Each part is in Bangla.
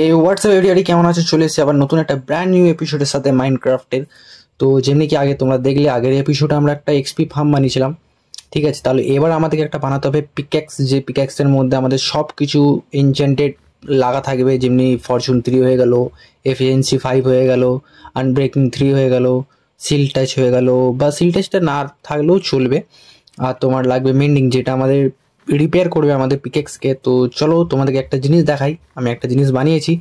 এই হোয়াটসঅ্যাপ এরিয়াটি কেমন আছে চলে এসেছে আবার নতুন একটা ব্র্যান্ড নিউ এপিসোডের সাথে মাইনক্রাফটের তো যেমনি কি আগে তোমরা দেখলে আগের এপিসোডে আমরা একটা এক্সপি ফার্ম বানিয়েছিলাম ঠিক আছে তাহলে এবার আমাদেরকে একটা বানাতে হবে পিক্যাক্স যে পিক্যাক্সের মধ্যে আমাদের সব কিছু এনচেন্টেড লাগা থাকবে যেমনি ফরচুন থ্রি হয়ে গেল এফিএনসি ফাইভ হয়ে গেল আনব্রেকিং থ্রি হয়ে গেল সিল টাচ হয়ে গেল বা সিল টাচটা না থাকলেও চলবে আর তোমার লাগবে মেন্ডিং যেটা আমাদের রিপেয়ার করবে আমাদের পিকেক্সকে তো চলো তোমাদেরকে একটা জিনিস দেখাই আমি একটা জিনিস বানিয়েছি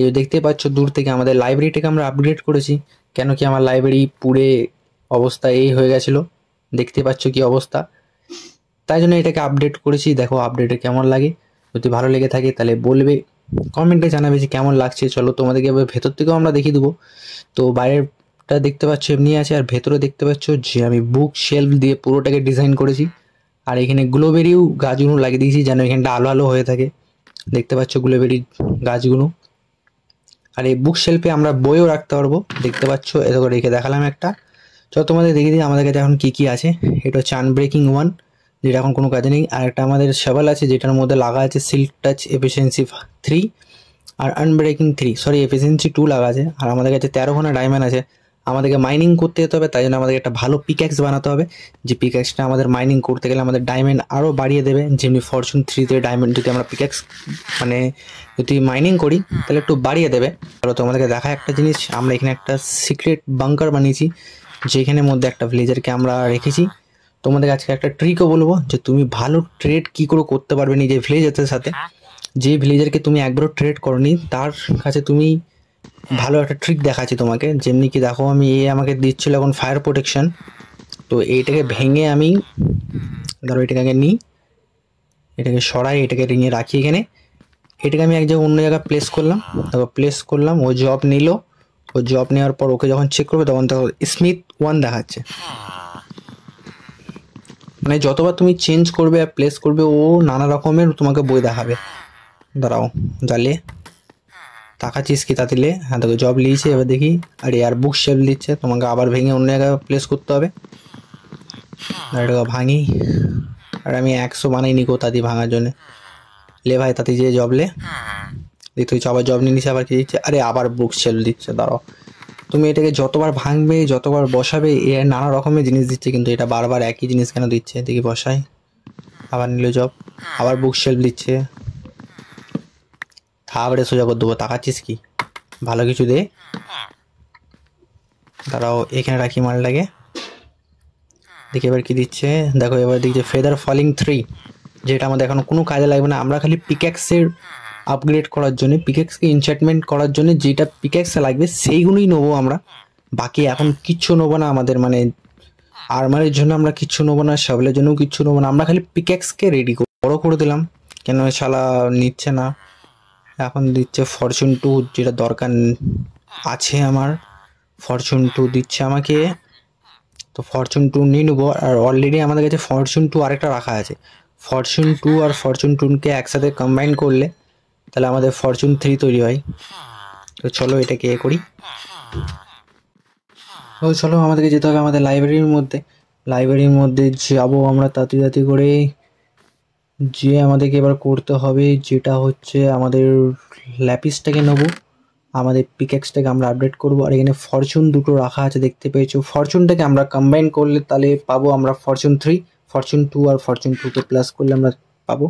এই দেখতে পাচ্ছ দূর থেকে আমাদের লাইব্রেরিটাকে আমরা আপগ্রেড করেছি কেন কি আমার লাইব্রেরি পুরে অবস্থা এই হয়ে গেছিলো দেখতে পাচ্ছ কি অবস্থা তাই জন্য এটাকে আপডেট করেছি দেখো আপডেটে কেমন লাগে যদি ভালো লেগে থাকে তাহলে বলবে কমেন্টে জানাবে যে কেমন লাগছে চলো তোমাদেরকে এবার ভেতর থেকেও আমরা দেখিয়ে দেবো তো বাইরেটা দেখতে পাচ্ছ এমনি আছে আর ভেতরে দেখতে পাচ্ছ যে আমি বুক শেলফ দিয়ে পুরোটাকে ডিজাইন করেছি আর এখানে গ্লোবেরিও গাছগুলো লাগিয়ে দিয়েছি যেন এখানটা আলো আলো হয়ে থাকে দেখতে পাচ্ছ গ্লোবেরির গাছগুলো আর এই বুক শেলফে আমরা বইও রাখতে পারবো দেখতে পাচ্ছ এত করে রেখে দেখালাম একটা চ তোমাদের দেখে দিই আমাদের কাছে এখন কী কী আছে এটা হচ্ছে আনব্রেকিং ওয়ান যেটা এখন কোনো কাজে নেই আর একটা আমাদের সেবাল আছে যেটার মধ্যে লাগা আছে সিল্ক টাচ এফিসিয়েন্সি থ্রি আর unbreaking three sorry efficiency two লাগা আছে আর আমাদের কাছে তেরোখানা ডায়মন্ড আছে আমাদেরকে মাইনিং করতে যেতে হবে তাই জন্য আমাদের একটা ভালো পিক্যাক্স বানাতে হবে যে পিক্যাক্সটা আমাদের মাইনিং করতে গেলে আমাদের ডায়মন্ড আরও বাড়িয়ে দেবে যেমনি ফরচুন থ্রিতে ডায়মন্ড যদি আমরা পিক্যাক্স মানে যদি মাইনিং করি তাহলে একটু বাড়িয়ে দেবে তাহলে তোমাদেরকে দেখা একটা জিনিস আমরা এখানে একটা সিক্রেট বাংকার বানিয়েছি যেখানে মধ্যে একটা ভিলেজারকে আমরা রেখেছি তোমাদের আজকে একটা ট্রিকও বলবো যে তুমি ভালো ট্রেড কী করে করতে পারবে নিজের ভিলেজারদের সাথে যে ভিলেজারকে তুমি একবারও ট্রেড করনি তার কাছে তুমি ভালো একটা ট্রিক দেখাচ্ছি তোমাকে যেমনি কি দেখো আমি এ আমাকে দিচ্ছিল এখন ফায়ার প্রোটেকশান তো এইটাকে ভেঙে আমি ধরো এটাকে আগে নিই এটাকে সরাই এটাকে রিঙে রাখি এখানে এটাকে আমি এক জায়গায় অন্য জায়গায় প্লেস করলাম তারপর প্লেস করলাম ও জব নিল ও জব নেওয়ার পর ওকে যখন চেক করবে তখন দেখো স্মিথ ওয়ান দেখাচ্ছে মানে যতবার তুমি চেঞ্জ করবে আর প্লেস করবে ও নানা রকমের তোমাকে বই দেখাবে দাঁড়াও জ্বালিয়ে তাকাচ্ছিস কি তাতে লে হ্যাঁ তোকে জব লিয়েছে এবার দেখি আর এয়ার বুক শেপ দিচ্ছে তোমাকে আবার ভেঙে অন্য জায়গায় প্লেস করতে হবে আর এটা ভাঙি আর আমি একশো বানাইনি কো তাঁতি ভাঙার জন্যে লে ভাই তাঁতি যে জব লে দেখ তুই আবার জব নিয়ে নিছে আবার কি দিচ্ছে আরে আবার বুক শেল দিচ্ছে দাঁড়াও তুমি এটাকে যতবার ভাঙবে যতবার বসাবে এ নানা রকমের জিনিস দিচ্ছে কিন্তু এটা বারবার একই জিনিস কেন দিচ্ছে দেখি বসাই আবার নিল জব আবার বুক শেল দিচ্ছে থাবড়ে সোজা করে দেবো তাকাচ্ছিস কি ভালো কিছু দে তারাও এখানে রাখি মালটাকে দেখি এবার কি দিচ্ছে দেখো এবার দেখছে ফেদার ফলিং থ্রি যেটা আমাদের এখন কোনো কাজে লাগবে না আমরা খালি পিক্যাক্সের আপগ্রেড করার জন্য পিক্যাক্সকে ইনচার্টমেন্ট করার জন্য যেটা পিক্যাক্সে লাগবে সেইগুলোই নেবো আমরা বাকি এখন কিচ্ছু নেবো না আমাদের মানে আর্মারের জন্য আমরা কিচ্ছু নেবো না শাবলের জন্যও কিচ্ছু নেবো না আমরা খালি পিক্যাক্সকে রেডি বড়ো করে দিলাম কেন শালা নিচ্ছে না এখন দিচ্ছে ফরচুন টু যেটা দরকার আছে আমার ফরচুন টু দিচ্ছে আমাকে তো ফরচুন টু নিয়ে নেবো আর অলরেডি আমাদের কাছে ফরচুন টু আরেকটা রাখা আছে ফরচুন টু আর ফরচুন টুনকে একসাথে কম্বাইন করলে তাহলে আমাদের ফরচুন থ্রি তৈরি হয় তো চলো এটাকে এ করি তো চলো আমাদেরকে যেতে হবে আমাদের লাইব্রেরির মধ্যে লাইব্রেরির মধ্যে যাবো আমরা তাঁতি তাঁতি করে যে আমাদেরকে এবার করতে হবে যেটা হচ্ছে আমাদের ল্যাপিসটাকে নেব আমাদের পিক্যাক্সটাকে আমরা আপডেট করব আর এখানে ফরচুন দুটো রাখা আছে দেখতে পেয়েছো ফরচুনটাকে আমরা কম্বাইন করলে তাহলে পাবো আমরা ফরচুন থ্রি ফরচুন টু আর ফরচুন টুকে প্লাস করলে আমরা পাবো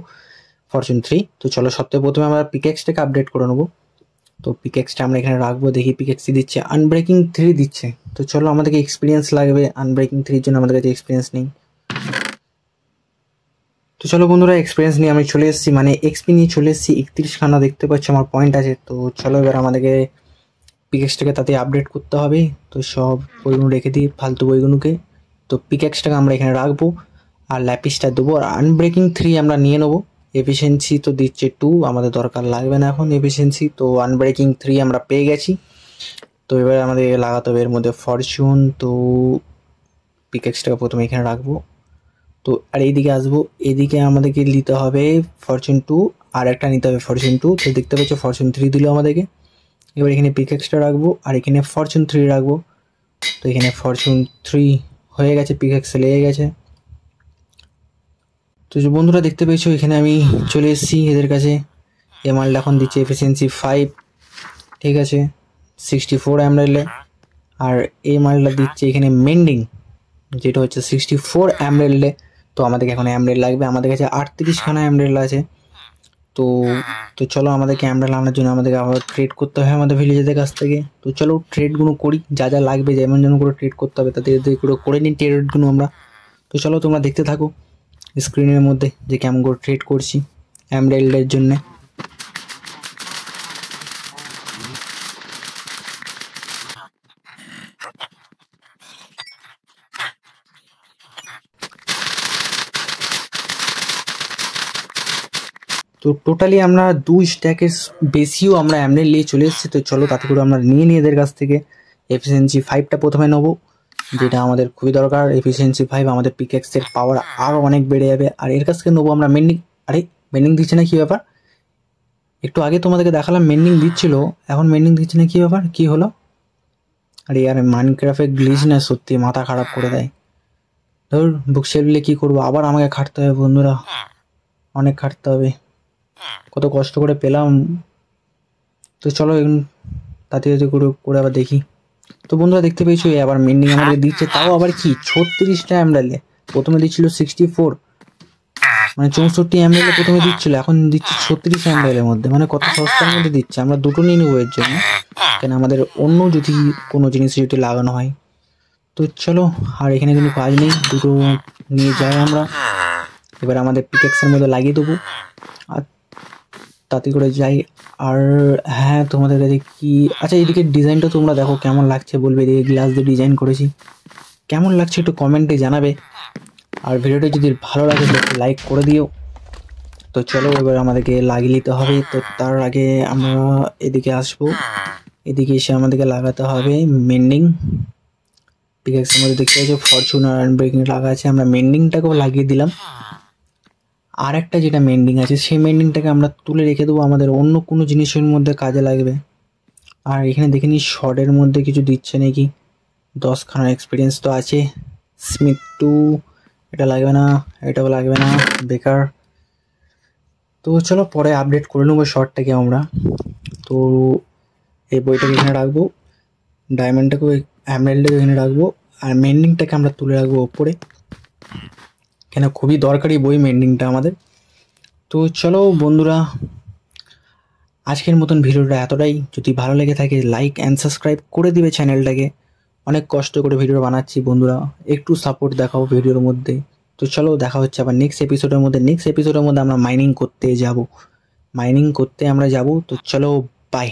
ফরচুন থ্রি তো চলো সত্যি প্রথমে আমরা পিক্যাক্সটাকে আপডেট করে নেবো তো পিকেক্সটা আমরা এখানে রাখবো দেখি পিকেক্সি দিচ্ছে আনব্রেকিং থ্রি দিচ্ছে তো চলো আমাদেরকে এক্সপিরিয়েন্স লাগবে আনব্রেকিং থ্রির জন্য আমাদের কাছে এক্সপিরিয়েন্স নেই তো চলো বন্ধুরা এক্সপিরিয়েন্স নিয়ে আমি চলে এসেছি মানে এক্সপি নিয়ে চলে এসেছি একত্রিশ খানা দেখতে পাচ্ছি আমার পয়েন্ট আছে তো চলো এবার আমাদেরকে পিকেক্সটাকে তাতে আপডেট করতে হবে তো সব বইগুলো রেখে দিই ফালতু বইগুলোকে তো পিকেক্সটাকে আমরা এখানে রাখবো আর ল্যাপিসটা দেবো আর আনব্রেকিং থ্রি আমরা নিয়ে নেবো এফিসিয়েন্সি তো দিচ্ছে টু আমাদের দরকার লাগবে না এখন এফিসিয়েন্সি তো আনব্রেকিং থ্রি আমরা পেয়ে গেছি তো এবার আমাদের লাগাতে হবে এর মধ্যে ফরচুন তো পিকেক্সটাকে প্রথমে এখানে রাখবো তো আর এইদিকে আসবো এদিকে আমাদেরকে নিতে হবে ফরচুন টু আর একটা নিতে হবে ফরচুন টু তো দেখতে পাচ্ছ ফরচুন থ্রি দিল আমাদেরকে এবার এখানে পিকেক্সটা রাখবো আর এখানে ফরচুন থ্রি রাখবো তো এখানে ফরচুন থ্রি হয়ে গেছে পিকেক্স লেগে গেছে তো যে বন্ধুরা দেখতে পেয়েছো এখানে আমি চলে এসেছি এদের কাছে এ মালটা এখন দিচ্ছে এফিসিয়েন্সি ফাইভ ঠিক আছে সিক্সটি ফোর অ্যামরেলে আর এই মালটা দিচ্ছে এখানে মেন্ডিং যেটা হচ্ছে সিক্সটি ফোর অ্যামরেলে তো আমাদেরকে এখন অ্যামরেল লাগবে আমাদের কাছে আটত্রিশখানা অ্যামরেল আছে তো তো চলো আমাদেরকে অ্যামরেল আনার জন্য আমাদেরকে আবার ট্রেড করতে হবে আমাদের ভিলেজেদের কাছ থেকে তো চলো ট্রেডগুলো করি যা যা লাগবে যেমন যেমন করে ট্রেড করতে হবে তাদের করে করে নিই ট্রেডগুলো আমরা তো চলো তোমরা দেখতে থাকো স্ক্রিনের মধ্যে যে কেমন করে ট্রেড করছি অ্যামরেলের জন্যে তো টোটালি আমরা দুই স্ট্যাকের বেশিও আমরা এমনি নিয়ে চলে এসেছি তো চলো তাতে করে আমরা নিয়ে নিই এদের কাছ থেকে এফিসিয়েন্সি ফাইভটা প্রথমে নেবো যেটা আমাদের খুবই দরকার এফিসিয়েন্সি ফাইভ আমাদের পিকেক্সের পাওয়ার আরও অনেক বেড়ে যাবে আর এর কাছ থেকে নেবো আমরা মেন্ডিং আরে মেন্ডিং দিচ্ছে না কী ব্যাপার একটু আগে তোমাদেরকে দেখালাম মেন্ডিং দিচ্ছিল এখন মেন্ডিং দিচ্ছে না কী ব্যাপার কী হলো আরে আর মাইনক্রাফের গ্লিজ না সত্যি মাথা খারাপ করে দেয় ধর বুক সেভিলে কী করবো আবার আমাকে খাটতে হবে বন্ধুরা অনেক খাটতে হবে কত কষ্ট করে পেলাম তো চলো তাতে করে করে আবার দেখি তো বন্ধুরা দেখতে পেয়েছো আবার মেন্ডিং আমাদের দিচ্ছে তাও আবার কি ছত্রিশটা অ্যামরালে প্রথমে দিচ্ছিল সিক্সটি ফোর মানে চৌষট্টি অ্যামরালে প্রথমে দিচ্ছিল এখন দিচ্ছে ছত্রিশ অ্যামরালের মধ্যে মানে কত সস্তার মধ্যে দিচ্ছে আমরা দুটো নিয়ে নেবো এর জন্য কেন আমাদের অন্য যদি কোনো জিনিস যদি লাগানো হয় তো চলো আর এখানে কোনো কাজ নেই দুটো নিয়ে যাই আমরা এবার আমাদের পিকেক্সের মধ্যে লাগিয়ে দেবো আর তাতে করে যাই আর হ্যাঁ তোমাদের কাছে কি আচ্ছা এদিকে ডিজাইনটা তোমরা দেখো কেমন লাগছে বলবে এদিকে গ্লাস দিয়ে ডিজাইন করেছি কেমন লাগছে একটু কমেন্টে জানাবে আর ভিডিওটা যদি ভালো লাগে তো লাইক করে দিও তো চলো এবার আমাদেরকে লাগিয়ে নিতে হবে তো তার আগে আমরা এদিকে আসবো এদিকে এসে আমাদেরকে লাগাতে হবে মেন্ডিং পিকাক্সের মধ্যে দেখতে পাচ্ছি ফরচুনার ব্রেকিং লাগা আছে আমরা মেন্ডিংটাকেও লাগিয়ে দিলাম আর একটা যেটা মেন্ডিং আছে সেই মেন্ডিংটাকে আমরা তুলে রেখে দেবো আমাদের অন্য কোনো জিনিসের মধ্যে কাজে লাগবে আর এখানে দেখে নিই শর্টের মধ্যে কিছু দিচ্ছে নাকি দশখানা এক্সপিরিয়েন্স তো আছে স্মিথ টু এটা লাগবে না এটাও লাগবে না বেকার তো চলো পরে আপডেট করে নেবো শর্টটাকে আমরা তো এই বইটাকে এখানে রাখবো ডায়মন্ডটাকেও অ্যামেলটাকে এখানে রাখবো আর মেন্ডিংটাকে আমরা তুলে রাখবো ওপরে কেন খুবই দরকারি বই মেন্ডিংটা আমাদের তো চলো বন্ধুরা আজকের মতন ভিডিওটা এতটাই যদি ভালো লেগে থাকে লাইক অ্যান্ড সাবস্ক্রাইব করে দিবে চ্যানেলটাকে অনেক কষ্ট করে ভিডিও বানাচ্ছি বন্ধুরা একটু সাপোর্ট দেখাও ভিডিওর মধ্যে তো চলো দেখা হচ্ছে আবার নেক্সট এপিসোডের মধ্যে নেক্সট এপিসোডের মধ্যে আমরা মাইনিং করতে যাব মাইনিং করতে আমরা যাব তো চলো বাই